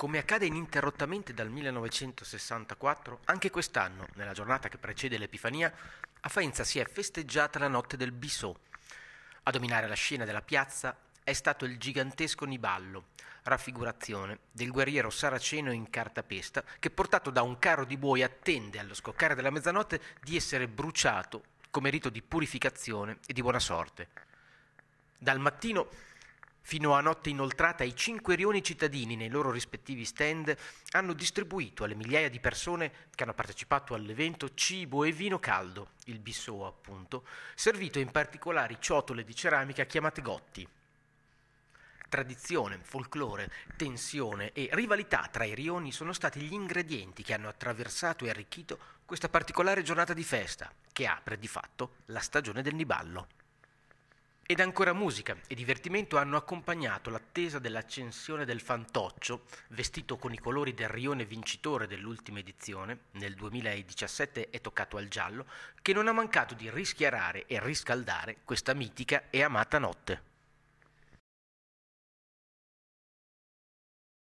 Come accade ininterrottamente dal 1964, anche quest'anno, nella giornata che precede l'Epifania, a Faenza si è festeggiata la notte del Bissot. A dominare la scena della piazza è stato il gigantesco Niballo, raffigurazione del guerriero saraceno in cartapesta, che portato da un carro di buoi attende allo scoccare della mezzanotte di essere bruciato come rito di purificazione e di buona sorte. Dal mattino Fino a notte inoltrata i cinque rioni cittadini nei loro rispettivi stand hanno distribuito alle migliaia di persone che hanno partecipato all'evento cibo e vino caldo, il bisso appunto, servito in particolari ciotole di ceramica chiamate gotti. Tradizione, folklore, tensione e rivalità tra i rioni sono stati gli ingredienti che hanno attraversato e arricchito questa particolare giornata di festa, che apre di fatto la stagione del Niballo. Ed ancora musica e divertimento hanno accompagnato l'attesa dell'accensione del fantoccio, vestito con i colori del rione vincitore dell'ultima edizione, nel 2017 è toccato al giallo, che non ha mancato di rischiarare e riscaldare questa mitica e amata notte.